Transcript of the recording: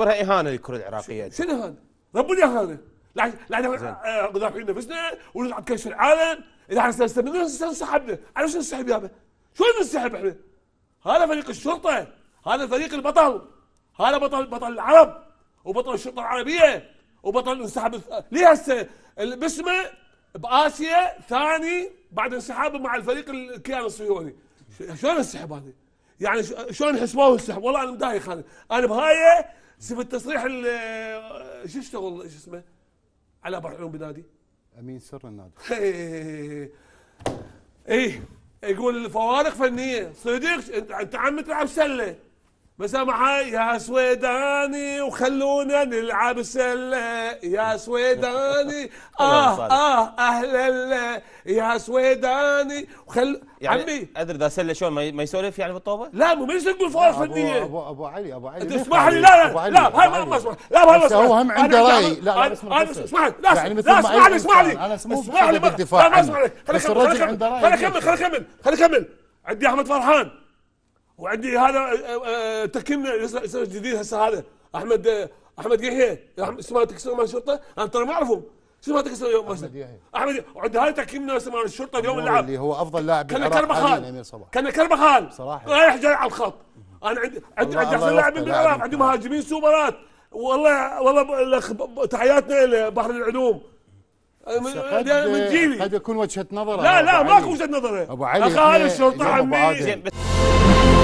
اعتبرها اهانه للكره العراقيه شنو اهانه؟ رب اهانه لا ضافعين نفسنا ونلعب كاس العالم اذا احنا نستمر انسحبنا على شو ننسحب يابا؟ شو ننسحب احنا؟ هذا فريق الشرطه هذا فريق البطل هذا بطل بطل العرب وبطل الشرطه العربيه وبطل انسحب ليه هسه باسمه باسيا ثاني بعد انسحابه مع الفريق الكيان الصهيوني شلون انسحب هذا؟ يعني شلون حسبوه انسحب؟ والله انا مدايخ انا انا بهاي سيب التصريح شو اشتغل شو اسمه على برحلون بنادي امين سر النادي ايه يقول فوارق فنيه صديق انت عم تلعب سله مسامحة يا سويداني وخلونا نلعب سلة يا سويداني آه آه أهلا يا سويداني وخل يعني عمي ادري اذا سله شلون ما يسولف يعني بالطوبه؟ لا مو ليش يقول فرص فنيه؟ أبو, ابو ابو علي ابو علي اسمح لي لا لا لا هاي ما اسمح لا ما اسمح هو هم عنده راي لا لا اسمح لي لا يعني لا اسمح لي اسمح لي انا اسمح لي لا لي اسمح لي خليني اكمل خليني اكمل خليني اكمل عندي احمد فرحان وعندي هذا آه، آه، آه، تكمله جديد هسه هذا احمد احمد يحيى اسمه تكسر مال الشرطه انا ترى ما اعرفه شو ما تكسر يوم احمد يحيى احمد وعند هاي تكمله مال الشرطه اليوم اللعب اللي هو افضل لاعب كان كربخال كان كربخال صراحه رايح جاي على الخط انا عندي عندي عندي احسن لاعبين بالعراق عندي مهاجمين سوبرات والله والله تحياتنا لبحر بحر العلوم من جيلي قد يكون وجهه نظر لا لا ماكو وجهه نظر ابو علي اخ إيه، الشرطه عمي